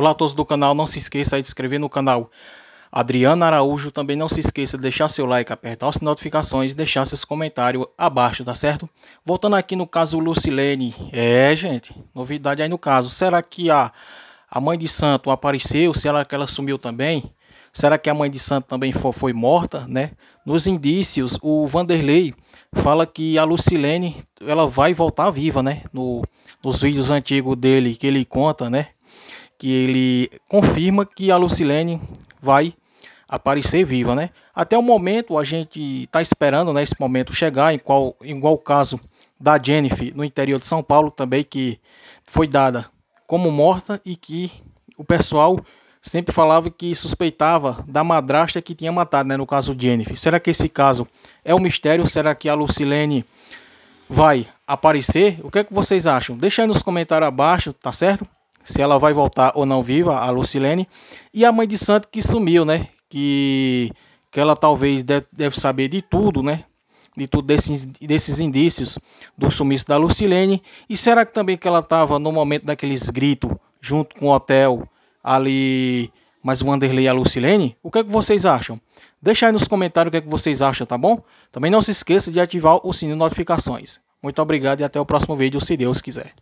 Olá a todos do canal, não se esqueça de se inscrever no canal. Adriana Araújo, também não se esqueça de deixar seu like, apertar as notificações e deixar seus comentários abaixo, tá certo? Voltando aqui no caso Lucilene, é gente, novidade aí no caso, será que a, a mãe de santo apareceu, será que ela sumiu também? Será que a mãe de santo também foi, foi morta, né? Nos indícios, o Vanderlei fala que a Lucilene, ela vai voltar viva, né? No, nos vídeos antigos dele, que ele conta, né? que ele confirma que a Lucilene vai aparecer viva, né? Até o momento a gente está esperando, né, esse momento chegar, em qual, igual o caso da Jennifer no interior de São Paulo também que foi dada como morta e que o pessoal sempre falava que suspeitava da madrasta que tinha matado, né, no caso Jennifer. Será que esse caso é um mistério? Será que a Lucilene vai aparecer? O que é que vocês acham? Deixa aí nos comentários abaixo, tá certo? se ela vai voltar ou não viva, a Lucilene, e a mãe de Santo que sumiu, né? Que, que ela talvez deve, saber de tudo, né? De tudo desses, desses indícios do sumiço da Lucilene. E será que também que ela estava no momento daqueles gritos junto com o hotel ali, mas Vanderlei e a Lucilene? O que é que vocês acham? Deixa aí nos comentários o que é que vocês acham, tá bom? Também não se esqueça de ativar o sininho de notificações. Muito obrigado e até o próximo vídeo, se Deus quiser.